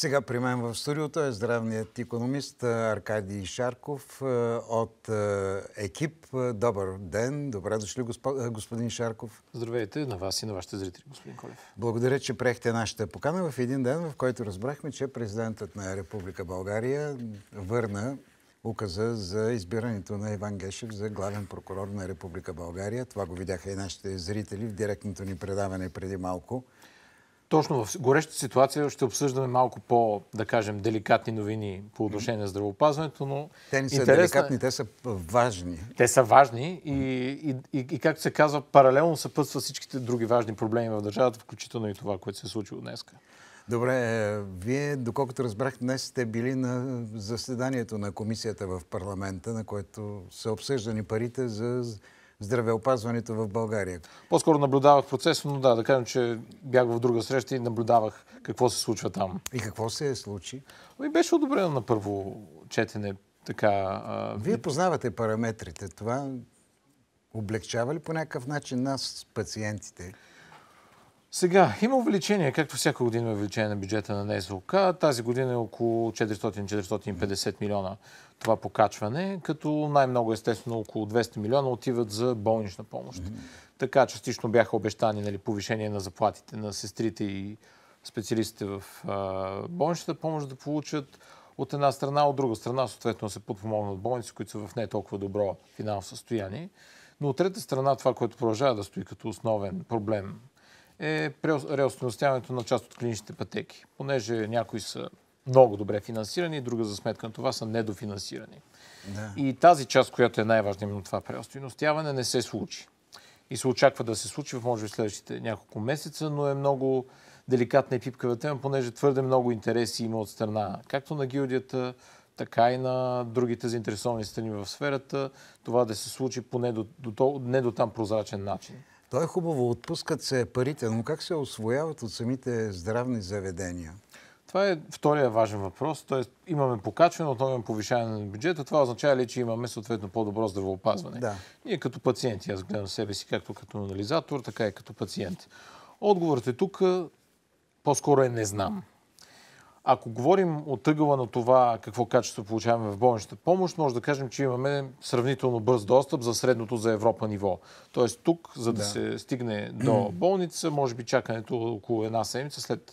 Сега при мен в студиото е здравният економист Аркадий Шарков от екип. Добър ден, добре дошли господин Шарков. Здравейте на вас и на вашите зрители, господин Колев. Благодаря, че приехте нашата покана в един ден, в който разбрахме, че президентът на Република България върна указа за избирането на Иван Гешев за главен прокурор на Република България. Това го видяха и нашите зрители в директното ни предаване преди малко. Точно в горещата ситуация ще обсъждаме малко по, да кажем, деликатни новини по отношение на здравеопазването, но... Те не са интересна... деликатни, те са важни. Те са важни и, и, и, и, както се казва, паралелно съпътства всичките други важни проблеми в държавата, включително и това, което се е случило днес. Добре, е, вие, доколкото разбрах, днес сте били на заседанието на комисията в парламента, на което са обсъждани парите за здравеопазването в България. По-скоро наблюдавах процеса, но да, да кажем, че бях в друга среща и наблюдавах какво се случва там. И какво се е случи? И ами беше одобрено на първо четене. Така, а... Вие познавате параметрите. Това облегчава ли по някакъв начин нас, пациентите? Сега, има увеличение, както всяка година е увеличение на бюджета на НЗОК. Тази година е около 400-450 милиона това покачване, като най-много естествено около 200 милиона отиват за болнична помощ. Така частично бяха обещани нали, повишение на заплатите на сестрите и специалистите в а, болничната помощ да получат от една страна, от друга страна съответно се подпомогнат болници, които са в не толкова добро финансово състояние. Но от трета страна това, което продължава да стои като основен проблем е преостностяването на част от клиничните пътеки. Понеже някои са много добре финансирани, друга за сметка на това са недофинансирани. Да. И тази част, която е най-важна, именно това преостойностяване, не се случи. И се очаква да се случи в може би следващите няколко месеца, но е много деликатна и пипкава тема, понеже твърде много интереси има от страна, както на гилдията, така и на другите заинтересовани страни в сферата, това да се случи по не до, до, не до там прозрачен начин. То е хубаво, отпускат се парите, но как се освояват от самите здравни заведения? Това е втория важен въпрос. Тоест, имаме покачване, отново имаме повишаване на бюджета. Това означава ли, че имаме съответно по-добро здравеопазване? Да. Ние като пациенти, аз гледам себе си както като анализатор, така и като пациент. Отговорът е тук по-скоро е не знам. Ако говорим от ъгъла на това какво качество получаваме в болничната помощ, може да кажем, че имаме сравнително бърз достъп за средното за Европа ниво. Тоест тук, за да, да. се стигне до болница, може би чакането около една седмица след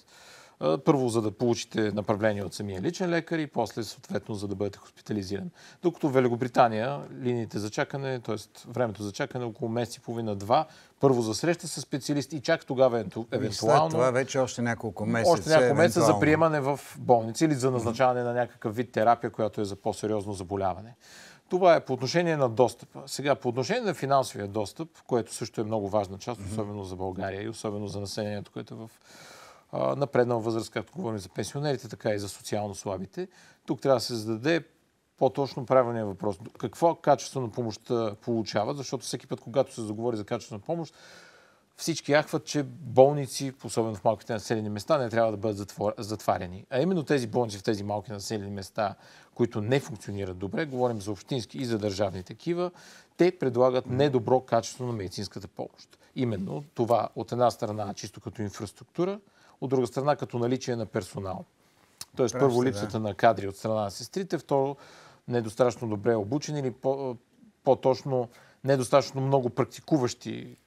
първо, за да получите направление от самия личен лекар и после, съответно, за да бъдете хоспитализиран. Докато в Великобритания линиите за чакане, т.е. времето за чакане е около месец и половина-два, първо за среща с специалист и чак тогава евентуално... И след това вече още няколко месеца. Още няколко месеца за приемане в болница или за назначаване на някакъв вид терапия, която е за по-сериозно заболяване. Това е по отношение на достъпа. Сега, по отношение на финансовия достъп, което също е много важна част, особено за България и особено за населението, което е в напреднал възраст, както говорим за пенсионерите, така и за социално слабите. Тук трябва да се зададе по-точно правилния въпрос. Какво качество на помощта получава, Защото всеки път, когато се заговори за качество на помощ, всички яхват, че болници, особено в малките населени места, не трябва да бъдат затваряни. А именно тези болници в тези малки населени места, които не функционират добре, говорим за общински и за държавни такива, те предлагат недобро качество на медицинската помощ. Именно това от една страна чисто като инфраструктура – от друга страна като наличие на персонал. Тоест, Прав първо, липсата да. на кадри от страна на сестрите, второ, недостатъчно добре обучени или по- по-точно недостатъчно много практикуващи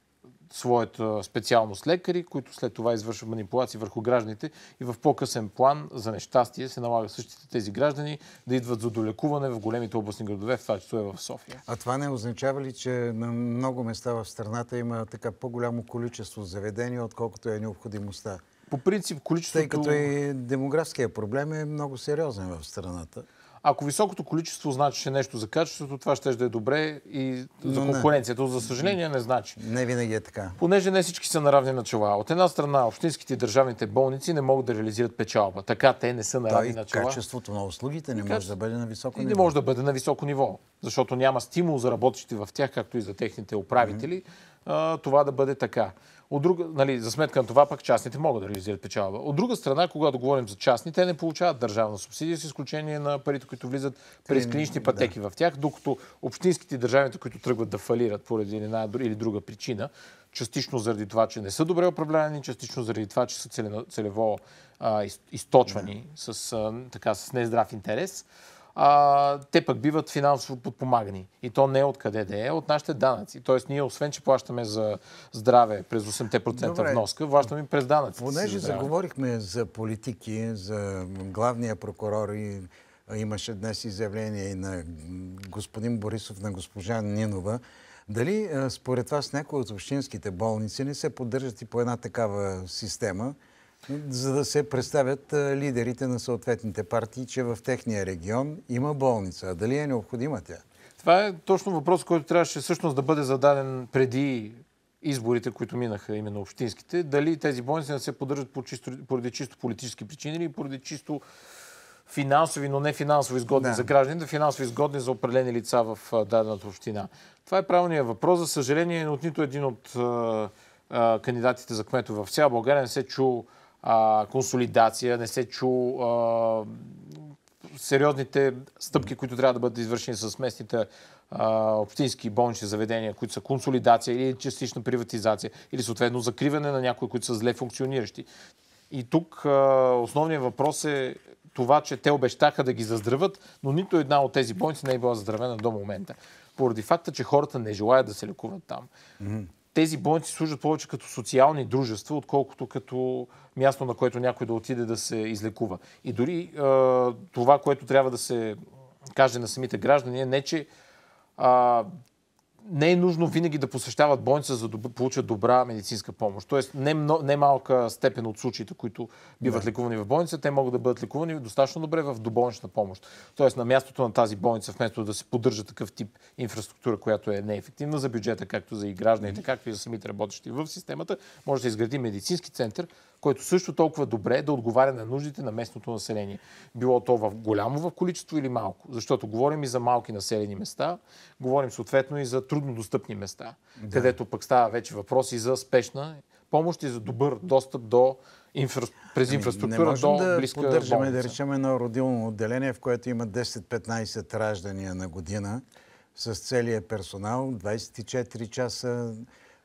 своята специалност лекари, които след това извършват манипулации върху гражданите и в по-късен план за нещастие се налага същите тези граждани да идват за долекуване в големите областни градове, в това число е в София. А това не означава ли, че на много места в страната има така по-голямо количество заведения, отколкото е необходимостта? по принцип количеството... Тъй като и демографския проблем е много сериозен в страната. Ако високото количество значеше нещо за качеството, това ще да е добре и за конкуренцията. За съжаление не значи. Не винаги е така. Понеже не всички са на равни начала. От една страна, общинските и държавните болници не могат да реализират печалба. Така те не са на равни начала. Качеството на услугите не може да бъде на високо и ниво. Не може да бъде на високо ниво, защото няма стимул за работещите в тях, както и за техните управители, mm-hmm. това да бъде така. От друга, нали, за сметка на това пък частните могат да реализират печалба. От друга страна, когато говорим за частни, те не получават държавна субсидия, с изключение на парите, които влизат през ами, клинични пътеки да. в тях, докато общинските държавите, които тръгват да фалират поради една или друга причина, частично заради това, че не са добре управлявани, частично заради това, че са целево, а, из, източвани да. с, а, така, с нездрав интерес, а, те пък биват финансово подпомагани. И то не е къде да е, от нашите данъци. Тоест ние, освен, че плащаме за здраве през 8% Добре. вноска, плащаме през данъци. Понеже за заговорихме за политики, за главния прокурор и имаше днес изявление и на господин Борисов, на госпожа Нинова, дали според вас някои от общинските болници не се поддържат и по една такава система – за да се представят лидерите на съответните партии, че в техния регион има болница. А дали е необходима тя? Това е точно въпрос, който трябваше всъщност да бъде зададен преди изборите, които минаха именно общинските. Дали тези болници не се поддържат по чисто, поради чисто политически причини или поради чисто финансови, но не финансово изгодни да. за гражданите, финансово изгодни за определени лица в дадената община. Това е правилният въпрос. За съжаление, от нито един от а, а, кандидатите за кмето в цяла България не се чул а, консолидация, не се чу а, сериозните стъпки, които трябва да бъдат извършени с местните а, общински болнични заведения, които са консолидация или частична приватизация, или съответно закриване на някои, които са зле функциониращи. И тук а, основният въпрос е това, че те обещаха да ги заздравят, но нито една от тези болници не е била заздравена до момента. Поради факта, че хората не желаят да се лекуват там. Mm-hmm тези болници служат повече като социални дружества, отколкото като място, на което някой да отиде да се излекува. И дори това, което трябва да се каже на самите граждани е не, че а, не е нужно винаги да посещават болница, за да получат добра медицинска помощ. Тоест, не, много, не малка степен от случаите, които биват да. лекувани в болница, те могат да бъдат лекувани достатъчно добре в доболнична помощ. Тоест, на мястото на тази болница, вместо да се поддържа такъв тип инфраструктура, която е неефективна за бюджета, както за и гражданите, както и за самите работещи в системата, може да се изгради медицински център, който също толкова добре е да отговаря на нуждите на местното население. Било то в голямо в количество или малко. Защото говорим и за малки населени места, говорим съответно и за труднодостъпни места, да. където пък става вече въпрос и за спешна помощ и за добър достъп до инфра... през ами, инфраструктура не можем до да близка поддържаме, болница. да речем, едно родилно отделение, в което има 10-15 раждания на година с целия персонал, 24 часа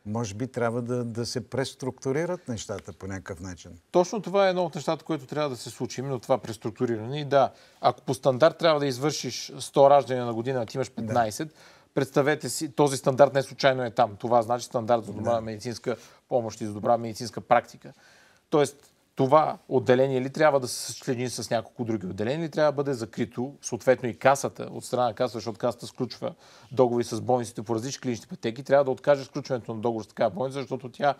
може би трябва да, да се преструктурират нещата по някакъв начин. Точно това е едно от нещата, което трябва да се случи, именно това преструктуриране. И да, ако по стандарт трябва да извършиш 100 раждания на година, а ти имаш 15, да. представете си, този стандарт не случайно е там. Това значи стандарт за добра да. медицинска помощ и за добра медицинска практика. Тоест, това отделение ли трябва да се съчлени с няколко други отделения, ли трябва да бъде закрито, съответно и касата, от страна на касата, защото касата сключва договори с болниците по различни клинични пътеки, трябва да откаже сключването на договор с такава болница, защото тя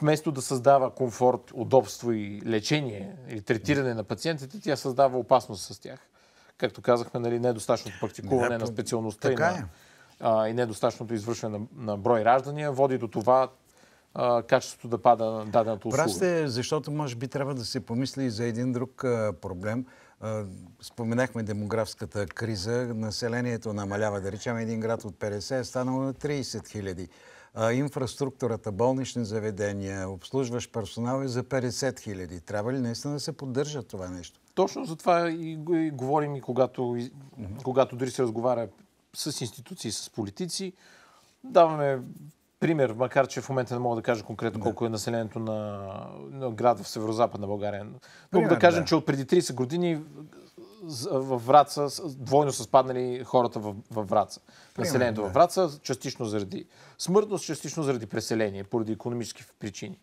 вместо да създава комфорт, удобство и лечение или третиране на пациентите, тя създава опасност с тях. Както казахме, нали, недостатъчното практикуване да, на специалността и, на, е. а, и недостатъчното извършване на, на брой раждания води до това качеството да пада на дадената услуга. Прав сте, защото може би трябва да се помисли и за един друг а, проблем. А, споменахме демографската криза. Населението намалява. Да речем, един град от 50 е станало на 30 хиляди. Инфраструктурата, болнични заведения, обслужващ персонал е за 50 хиляди. Трябва ли наистина да се поддържа това нещо? Точно за това и, и говорим и когато, когато дори се разговаря с институции, с политици. Даваме пример, макар че в момента не мога да кажа конкретно колко да. е населението на, на град в северо-западна България. Мога пример, да кажем, да. че от преди 30 години в Враца, двойно са спаднали хората в, в Враца. Населението да. в Враца, частично заради смъртност, частично заради преселение, поради економически причини.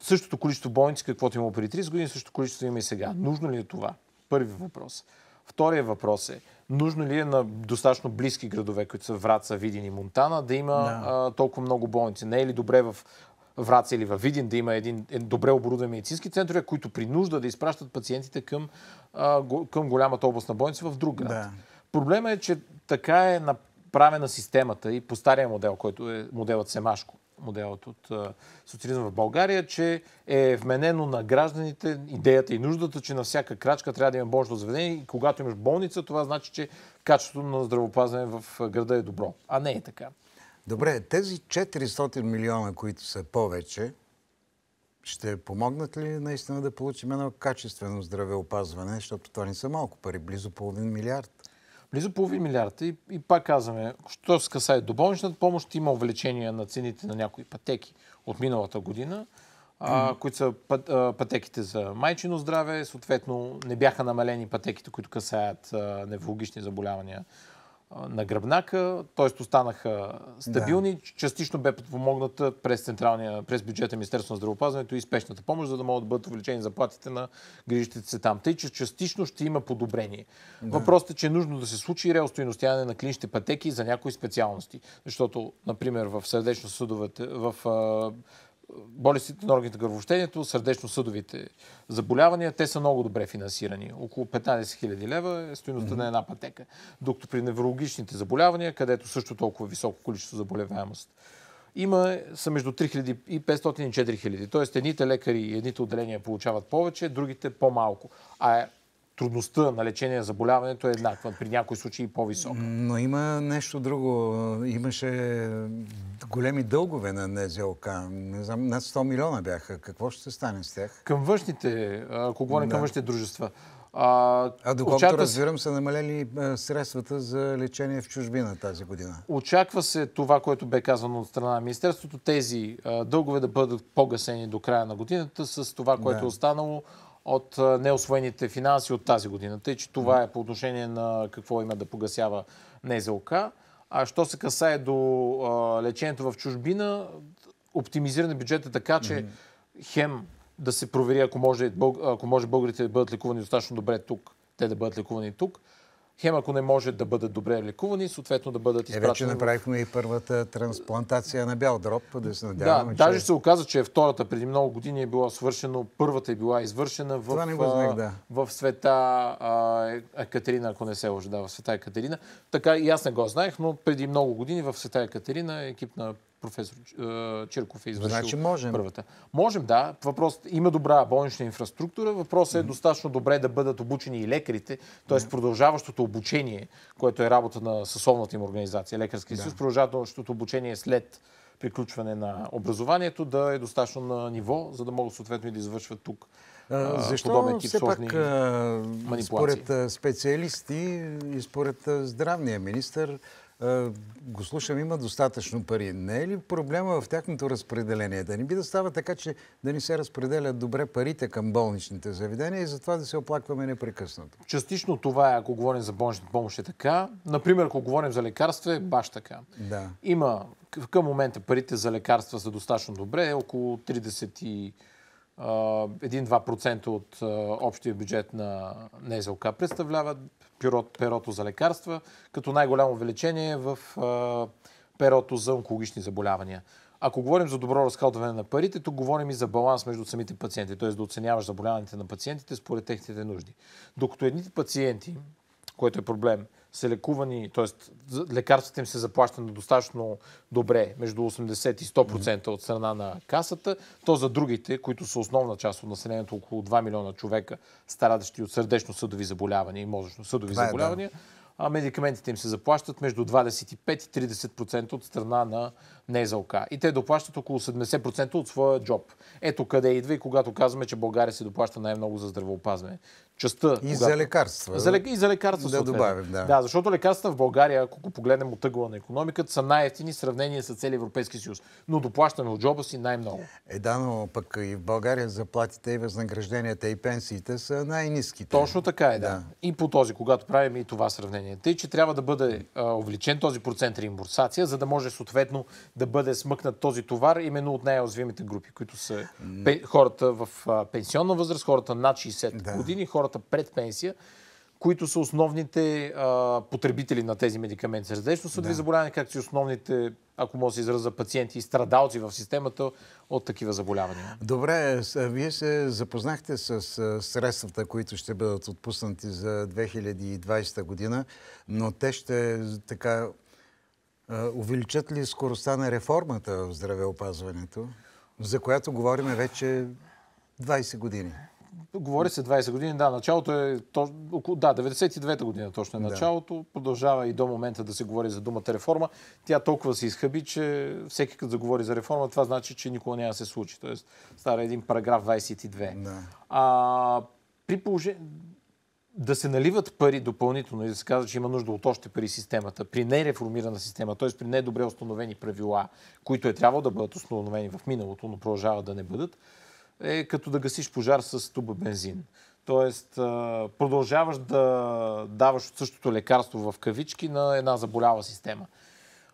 Същото количество болници, каквото има преди 30 години, същото количество има и сега. Нужно ли е това? Първи въпрос. Втория въпрос е, нужно ли е на достатъчно близки градове, които са Враца, Видин и Монтана, да има да. А, толкова много болници? Не е ли добре в Враца или във Видин да има един, един добре оборудван медицински център, които при нужда да изпращат пациентите към, а, към голямата областна болница в друг град? Да. Проблема е, че така е направена системата и по стария модел, който е моделът Семашко моделът от социализъм в България, че е вменено на гражданите идеята и нуждата, че на всяка крачка трябва да има божно заведение и когато имаш болница, това значи, че качеството на здравопазване в града е добро. А не е така. Добре, тези 400 милиона, които са повече, ще помогнат ли наистина да получим едно качествено здравеопазване, защото това не са малко пари, близо половин милиард? Близо половин милиард. И, и пак казваме, що се касае до болничната помощ, има увеличение на цените на някои пътеки от миналата година, а, които са път, а, пътеките за майчино здраве, съответно не бяха намалени пътеките, които касаят а, неврологични заболявания на гръбнака, т.е. останаха стабилни. Да. Частично бе подпомогната през, централния, през бюджета Министерство на здравеопазването и спешната помощ, за да могат да бъдат увеличени заплатите на грижите се там. Тъй, че частично ще има подобрение. Да. Въпросът е, че е нужно да се случи реостойностяване на клиничните пътеки за някои специалности. Защото, например, в сърдечно-съдовете, в болестите на органите гървощението, сърдечно-съдовите заболявания, те са много добре финансирани. Около 15 000 лева е стоиността на една пътека. Докато при неврологичните заболявания, където също толкова високо количество заболеваемост, има, са между 3500 и 4000. Тоест, едните лекари и едните отделения получават повече, другите по-малко. А трудността на лечение на заболяването е еднаква, при някои случаи по-висока. Но има нещо друго. Имаше големи дългове на НЗОК. Не знам, над 100 милиона бяха. Какво ще стане с тях? Към външните, ако говорим да. към външните дружества. А, а доколкото очаква... разбирам, са намалели средствата за лечение в чужбина тази година. Очаква се това, което бе казано от страна на Министерството, тези дългове да бъдат погасени до края на годината с това, което да. е останало от неосвоените финанси от тази година. Тъй, че това е по отношение на какво има да погасява НЗОК. А що се касае до лечението в чужбина, оптимизиране бюджета така, че хем да се провери, ако може, ако може българите да бъдат лекувани достатъчно добре тук, те да бъдат лекувани тук, хем ако не може да бъдат добре лекувани, съответно да бъдат изпратени. Е, вече направихме и първата трансплантация на бял дроб, да се надяваме. Да, че... даже се оказа, че е втората преди много години е била свършена, първата е била извършена в, Това да. в света Екатерина, ако не се лъжа, да, в света Екатерина. Така и аз не го знаех, но преди много години в света Екатерина екип на професор Чирков е извършил значи можем. първата. Можем, да. Въпрос, има добра болнична инфраструктура. Въпросът е mm-hmm. достатъчно добре да бъдат обучени и лекарите, т.е. Mm-hmm. продължаващото обучение, което е работа на съсловната им организация, Лекарски да. съюз, продължаващото обучение е след приключване на образованието да е достатъчно на ниво, за да могат съответно и да извършват тук а, Защо подобен тип все сложни пак, манипулации. Според специалисти и според здравния министр, го слушам, има достатъчно пари. Не е ли проблема в тяхното разпределение? Да не би да става така, че да ни се разпределят добре парите към болничните заведения и затова да се оплакваме непрекъснато? Частично това е, ако говорим за болнична помощ е така. Например, ако говорим за лекарства, е баш така. Да. Има към момента парите за лекарства са достатъчно добре, е около 30 1-2% от общия бюджет на НЗОК представляват перото за лекарства, като най-голямо увеличение в перото за онкологични заболявания. Ако говорим за добро разходване на парите, тук говорим и за баланс между самите пациенти, т.е. да оценяваш заболяваните на пациентите според техните нужди. Докато едните пациенти, което е проблем, са лекувани, т.е. лекарствата им се заплаща на достатъчно добре, между 80 и 100% от страна на касата, то за другите, които са основна част от населението, около 2 милиона човека, страдащи от сърдечно-съдови заболявания и мозъчно-съдови е, заболявания, да. а медикаментите им се заплащат между 25 и 30% от страна на НЗОК. И те доплащат около 70% от своя джоб. Ето къде идва и когато казваме, че България се доплаща най-много за здравеопазване частта. И когато... за лекарства. За, и за лекарства. Да добавим, да. Да, защото лекарствата в България, ако го погледнем от ъгъла на економиката, са най-ефтини в сравнение с целия Европейски съюз. Но доплащаме от джоба си най-много. Е, да, но пък и в България заплатите и възнагражденията и пенсиите са най-низките. Точно така е, да. да. И по този, когато правим и това сравнение. Тъй, че трябва да бъде а, увеличен този процент реимбурсация, за да може съответно да бъде смъкнат този товар именно от най-озвимите групи, които са хората в а, пенсионна възраст, хората над 60 да. години, хората хората пред пенсия, които са основните а, потребители на тези медикаменти. сърдечно са да. заболявания, както си основните, ако мога да се израза, пациенти и страдалци в системата от такива заболявания. Добре, вие се запознахте с средствата, които ще бъдат отпуснати за 2020 година, но те ще така увеличат ли скоростта на реформата в здравеопазването, за която говорим вече 20 години? Говори се 20 години, да, началото е, около, да, 92-та година точно е началото, да. продължава и до момента да се говори за думата реформа. Тя толкова се изхъби, че всеки като заговори за реформа, това значи, че никога няма да се случи. Тоест, стара един параграф 22. Да. А, при положение, да се наливат пари допълнително и да се казва, че има нужда от още пари системата, при нереформирана система, т.е. при недобре установени правила, които е трябвало да бъдат установени в миналото, но продължават да не бъдат, е като да гасиш пожар с туба бензин. Тоест, продължаваш да даваш от същото лекарство в кавички на една заболява система.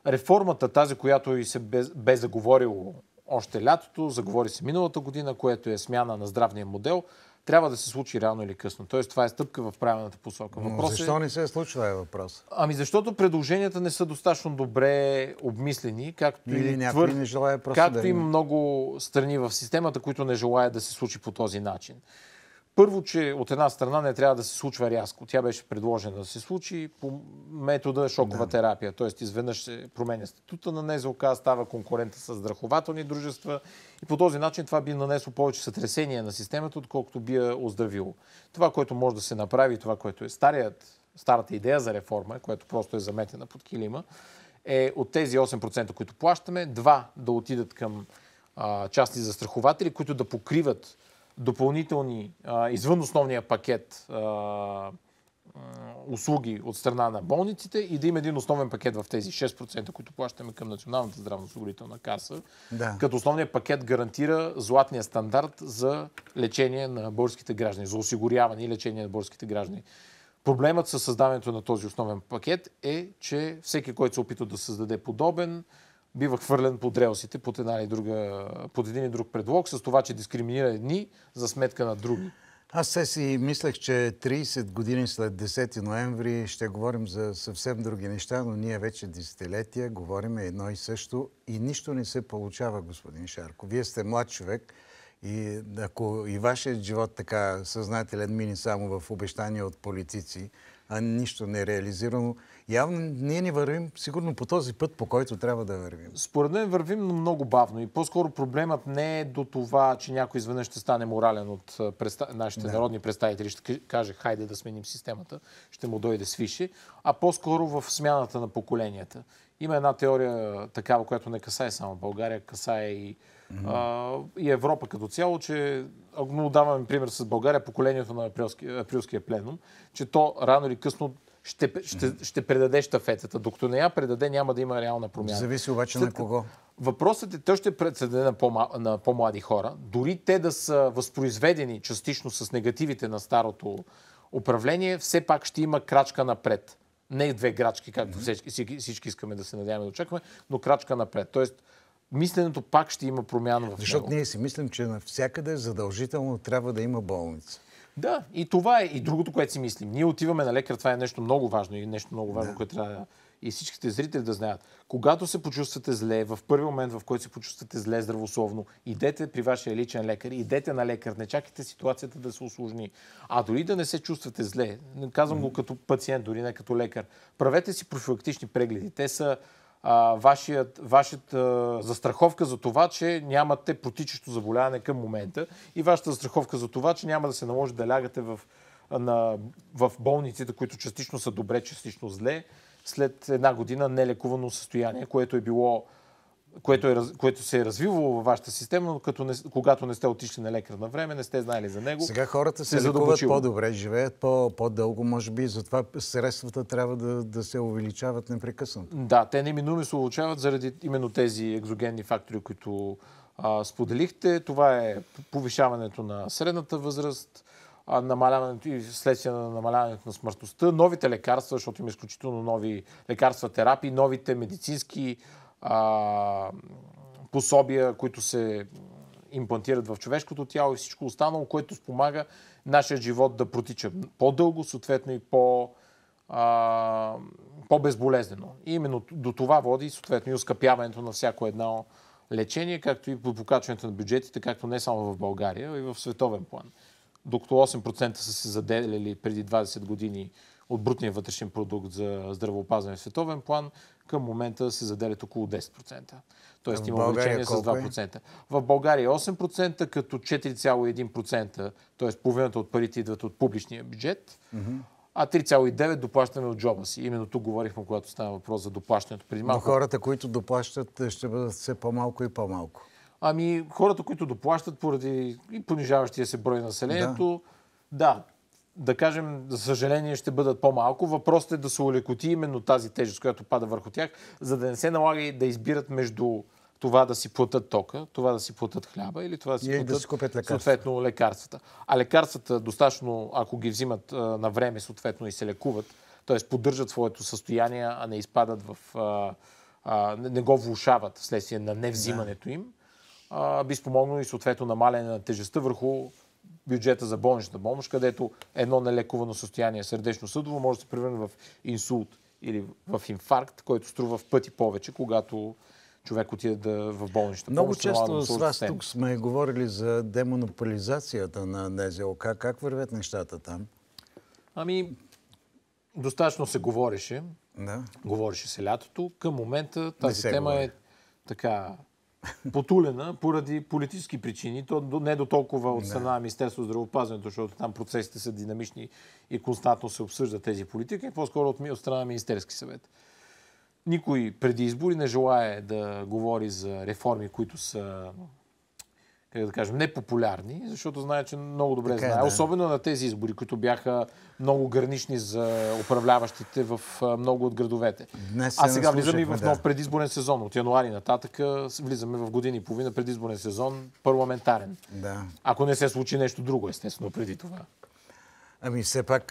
Реформата, тази, която и се бе, бе заговорило още лятото, заговори се миналата година, което е смяна на здравния модел – трябва да се случи рано или късно. Тоест, това е стъпка в правилната посока. Въпрос Но защо е... не се е случва е въпрос? Ами защото предложенията не са достатъчно добре обмислени, както или и твърд... не желая просто както да има много страни в системата, които не желаят да се случи по този начин. Първо, че от една страна не трябва да се случва рязко. Тя беше предложена да се случи по метода шокова да. терапия. Тоест, изведнъж се променя статута на НЗОК, става конкурента с страхователни дружества и по този начин това би нанесло повече сътресение на системата, отколкото би я оздравило. Това, което може да се направи, това, което е старият, старата идея за реформа, която просто е заметена под килима, е от тези 8%, които плащаме, два да отидат към а, частни застрахователи, които да покриват допълнителни, извън основния пакет услуги от страна на болниците и да има един основен пакет в тези 6%, които плащаме към Националната здравноосигурителна каса, да. като основният пакет гарантира златния стандарт за лечение на българските граждани, за осигуряване и лечение на българските граждани. Проблемът с създаването на този основен пакет е, че всеки, който се опитва да създаде подобен, бива хвърлен под релсите под, една и друга, под един и друг предлог, с това, че дискриминира едни за сметка на други. Аз се си мислех, че 30 години след 10 ноември ще говорим за съвсем други неща, но ние вече десетилетия говорим едно и също и нищо не се получава, господин Шарко. Вие сте млад човек и ако и вашият живот така съзнателен мини само в обещания от политици, а нищо не е реализирано. Явно ние не вървим сигурно по този път, по който трябва да вървим. Според мен вървим много бавно и по-скоро проблемът не е до това, че някой изведнъж ще стане морален от преста... нашите да. народни представители, ще каже хайде да сменим системата, ще му дойде Свише, а по-скоро в смяната на поколенията. Има една теория такава, която не касае само България, касае и а, и Европа като цяло, че ако даваме пример с България, поколението на априлския пленум, че то рано или късно ще, ще, ще предаде щафетата. Докато не я предаде, няма да има реална промяна. Зависи обаче След, на кого. Въпросът е, той ще председе на, по- на по-млади хора. Дори те да са възпроизведени частично с негативите на старото управление, все пак ще има крачка напред. Не две грачки, както всички, всички искаме да се надяваме да очакваме, но крачка напред. Тоест, мисленето пак ще има промяна в него. Защото ние си мислим, че навсякъде задължително трябва да има болница. Да, и това е и другото, което си мислим. Ние отиваме на лекар, това е нещо много важно и нещо много важно, да. което трябва и всичките зрители да знаят. Когато се почувствате зле, в първи момент, в който се почувствате зле здравословно, идете при вашия личен лекар, идете на лекар, не чакайте ситуацията да се осложни. А дори да не се чувствате зле, казвам го като пациент, дори не като лекар, правете си профилактични прегледи. Те са а, вашият, вашата застраховка за това, че нямате протичащо заболяване към момента и вашата застраховка за това, че няма да се наложи да лягате в, на, в болниците, които частично са добре, частично зле, след една година нелекувано състояние, което е било което, е, което се е развивало във вашата система, но като не, когато не сте отишли на лекар на време, не сте знали за него. Сега хората се, се лекуват по-добре, живеят по-дълго, може би, и затова средствата трябва да, да се увеличават непрекъснато. Да, те неминуемо се увеличават заради именно тези екзогенни фактори, които а, споделихте. Това е повишаването на средната възраст, а, намаляването и следствие на намаляването на смъртността, новите лекарства, защото има изключително нови лекарства, терапии, новите медицински а, пособия, които се имплантират в човешкото тяло и всичко останало, което спомага нашия живот да протича по-дълго, съответно и по- а, по-безболезнено. И именно до това води съответно и оскъпяването на всяко едно лечение, както и по покачването на бюджетите, както не само в България, а и в световен план. Докато 8% са се заделяли преди 20 години от брутния вътрешен продукт за здравеопазване в световен план, към момента се заделят около 10%. Тоест има увеличение с 2%. Е? В България 8%, е като 4,1%, т.е. половината от парите идват от публичния бюджет, mm-hmm. а 3,9% доплащаме от джоба си. Именно тук говорихме, когато става въпрос за доплащането. Преди малко... Но хората, които доплащат, е, ще бъдат все по-малко и по-малко. Ами, хората, които доплащат поради понижаващия се брой населението, да, да да кажем, за съжаление ще бъдат по-малко. Въпросът е да се улекоти именно тази тежест, която пада върху тях, за да не се налага и да избират между това да си платят тока, това да си платят хляба или това да си и платят да си купят лекарства. съответно лекарствата. А лекарствата достатъчно, ако ги взимат на време съответно и се лекуват, т.е. поддържат своето състояние, а не изпадат в... А, а, не го влушават вследствие на невзимането да. им, а, би спомогнало и съответно намаляне на тежестта върху бюджета за болничната помощ, където едно нелекувано състояние сърдечно-съдово може да се превърне в инсулт или в инфаркт, който струва в пъти повече, когато човек отиде да, в болничната Много помощ. Много често с вас стен. тук сме говорили за демонополизацията на НЗОК. Как вървят нещата там? Ами, достатъчно се говореше. Да. Говореше се лятото. Към момента тази тема е говори. е така потулена поради политически причини. То не до толкова от страна на Министерство здравеопазването, защото там процесите са динамични и константно се обсъждат тези политики, по-скоро от, от страна на Министерски съвет. Никой преди избори не желая да говори за реформи, които са как да кажем, непопулярни, защото знае, че много добре така, е, знае. Да. Особено на тези избори, които бяха много гранични за управляващите в много от градовете. Днес а сега влизаме и в нов да. предизборен сезон. От януари нататък влизаме в години и половина предизборен сезон, парламентарен. Да. Ако не се случи нещо друго, естествено, преди това. Ами все пак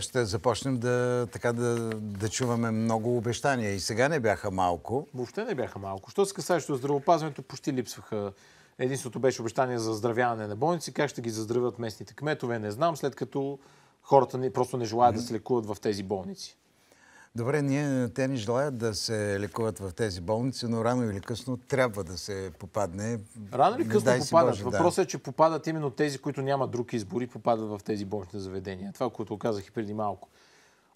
ще започнем да, така да, да чуваме много обещания. И сега не бяха малко. Въобще не бяха малко. Що се касае, че здравеопазването, почти липсваха Единството беше обещание за здравяване на болници. Как ще ги заздравят местните кметове, не знам, след като хората просто не желаят да се лекуват в тези болници. Добре, ние, те не желаят да се лекуват в тези болници, но рано или късно трябва да се попадне. Рано или късно попадат. Въпросът е, че попадат именно тези, които нямат други избори, попадат в тези болнични заведения. Това, което казах и преди малко.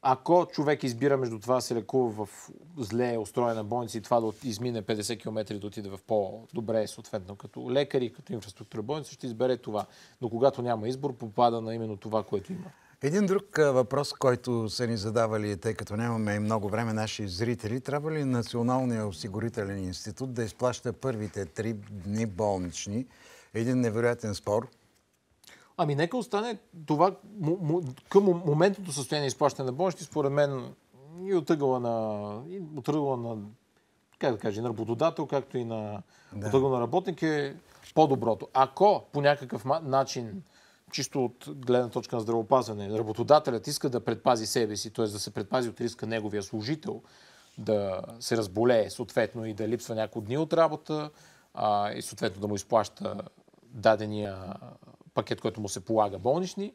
Ако човек избира между това да се лекува в зле устроена болница и това да измине 50 км и да отиде в по-добре, съответно, като лекари, като инфраструктура болница, ще избере това. Но когато няма избор, попада на именно това, което има. Един друг въпрос, който са ни задавали, тъй като нямаме и много време наши зрители, трябва ли Националния осигурителен институт да изплаща първите три дни болнични? Един невероятен спор, Ами нека остане това към моментното състояние изплащане на бонуси, според мен и отъгъла на, и отъгъла на как да кажа, на работодател, както и на да. на работник е по-доброто. Ако по някакъв начин, чисто от гледна точка на здравеопазване, работодателят иска да предпази себе си, т.е. да се предпази от риска неговия служител, да се разболее съответно и да липсва някои дни от работа а, и съответно да му изплаща дадения пакет, който му се полага болнични,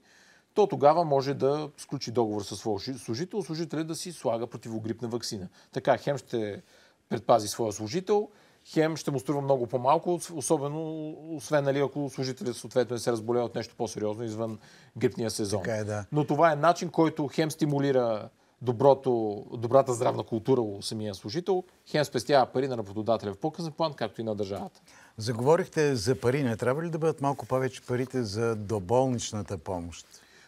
то тогава може да сключи договор със своя служител, служителя да си слага противогрипна вакцина. Така, хем ще предпази своя служител, хем ще му струва много по-малко, особено, освен нали, ако служителят съответно не се разболее от нещо по-сериозно извън грипния сезон. Така е, да. Но това е начин, който хем стимулира доброто, добрата здравна култура у самия служител, хем спестява пари на работодателя в по план, както и на държавата. Заговорихте за пари. Не трябва ли да бъдат малко повече парите за доболничната помощ?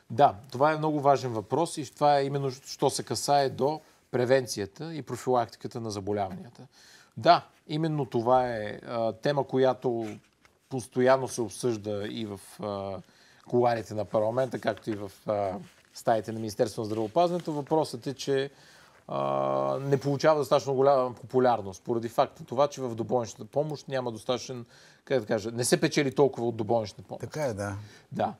Да, това е много важен въпрос и това е именно, що се касае до превенцията и профилактиката на заболяванията. Да, именно това е а, тема, която постоянно се обсъжда и в а, коларите на парламента, както и в а, стаите на Министерството на здравеопазването. Въпросът е, че не получава достатъчно голяма популярност, поради факта това, че в добойничната помощ няма достатъчен, как да кажа, не се печели толкова от добойничната помощ. Така е, да. Да.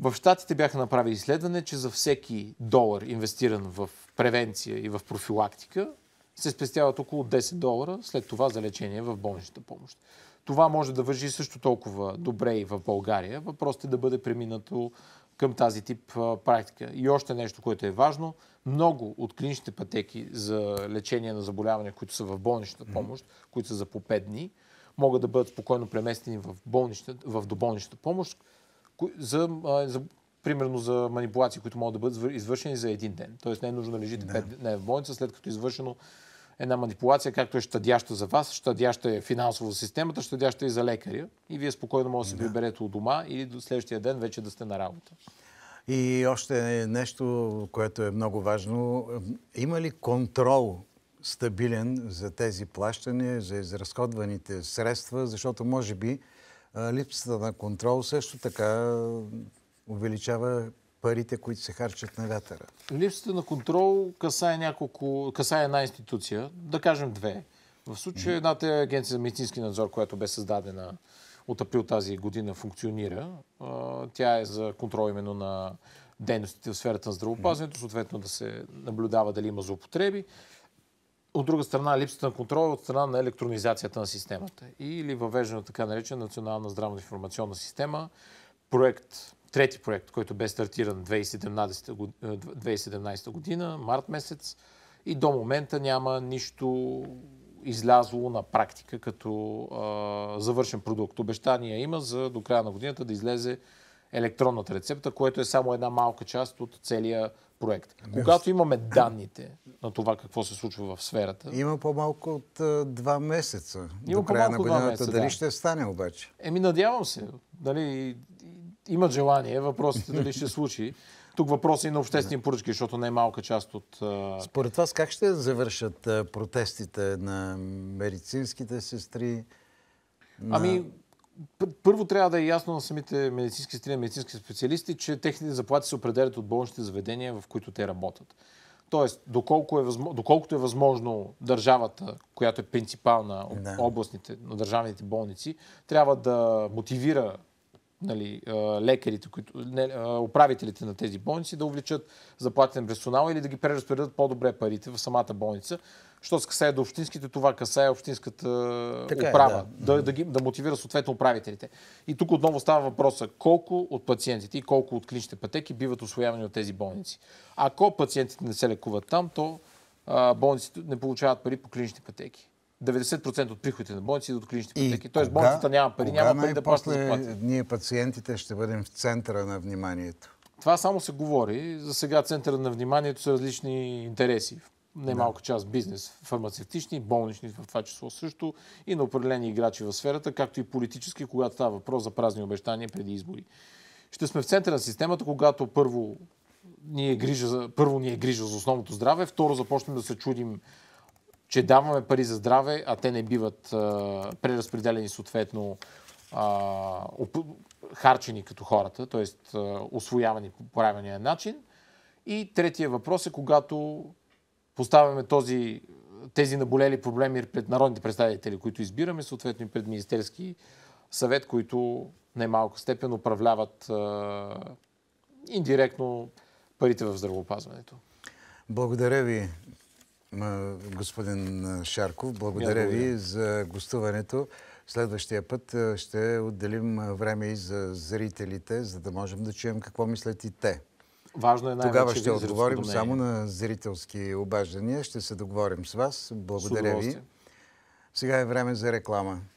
В Штатите бяха направили изследване, че за всеки долар инвестиран в превенция и в профилактика, се спестяват около 10 долара след това за лечение в болничната помощ. Това може да вържи също толкова добре и в България. Въпросът е да бъде преминато към тази тип практика. И още нещо, което е важно – много от клиничните пътеки за лечение на заболявания, които са в болничната помощ, mm-hmm. които са за по 5 дни, могат да бъдат спокойно преместени в, болнична, в доболничната помощ, за, за, примерно за манипулации, които могат да бъдат извършени за един ден. Тоест не е нужно да лежите 5 дни е в болница, след като е извършено една манипулация, както е щадяща за вас, щадяща е финансово за системата, щадяща е и за лекаря. И вие спокойно може да се приберете от дома или до следващия ден вече да сте на работа. И още нещо, което е много важно. Има ли контрол стабилен за тези плащания, за изразходваните средства, защото може би липсата на контрол също така увеличава парите, които се харчат на вятъра. Липсата на контрол касае, няколко, касае една институция, да кажем две. В случая едната е Агенция за медицински надзор, която бе създадена от април тази година функционира. Тя е за контрол именно на дейностите в сферата на здравеопазването, съответно да се наблюдава дали има злоупотреби. От друга страна, липсата на контрол е от страна на електронизацията на системата или въвеждане на така наречена национална здравна информационна система, проект, трети проект, който бе стартиран 2017, 2017 е, година, март месец и до момента няма нищо излязло на практика като завършен продукт. Обещания има за до края на годината да излезе електронната рецепта, което е само една малка част от целия проект. Когато имаме данните на това какво се случва в сферата... Има по-малко от а, два месеца има до края на годината. Месеца, дали да. ще стане обаче? Еми, надявам се. Дали, имат желание. Въпросът е дали ще случи. Тук въпроси на обществени поръчки, защото не е малка част от... Според вас как ще завършат протестите на медицинските сестри? На... Ами, първо трябва да е ясно на самите медицински сестри, на медицински специалисти, че техните заплати се определят от болничните заведения, в които те работят. Тоест, доколко е възможно, доколкото е възможно държавата, която е принципална на областните, на държавните болници, трябва да мотивира нали, лекарите, които, не, управителите на тези болници да увлечат заплатен персонал или да ги преразпределят по-добре парите в самата болница. Що се касае до общинските, това касае общинската така е, управа. Е, да. Да, да, ги, да мотивира съответно управителите. И тук отново става въпроса колко от пациентите и колко от клиничните пътеки биват освоявани от тези болници. Ако пациентите не се лекуват там, то а, болниците не получават пари по клинични пътеки. 90% от приходите на болници и от клинични пътеки. Тоест болницата няма пари, няма пари да плаща заплати. Ние пациентите ще бъдем в центъра на вниманието. Това само се говори. За сега центъра на вниманието са различни интереси. Немалко да. част бизнес, фармацевтични, болнични в това число също и на определени играчи в сферата, както и политически, когато става въпрос за празни обещания преди избори. Ще сме в центъра на системата, когато първо ни е грижа, първо ни е грижа за основното здраве, второ започнем да се чудим че даваме пари за здраве, а те не биват а, преразпределени съответно а, харчени като хората, т.е. освоявани по правилния начин. И третия въпрос е, когато поставяме този, тези наболели проблеми пред народните представители, които избираме, съответно и пред Министерски съвет, които най-малка степен управляват а, индиректно парите в здравеопазването. Благодаря ви, господин Шарков. Благодаря ви за гостуването. Следващия път ще отделим време и за зрителите, за да можем да чуем какво мислят и те. Важно е Тогава ще отговорим само на зрителски обаждания. Ще се договорим с вас. Благодаря ви. Сега е време за реклама.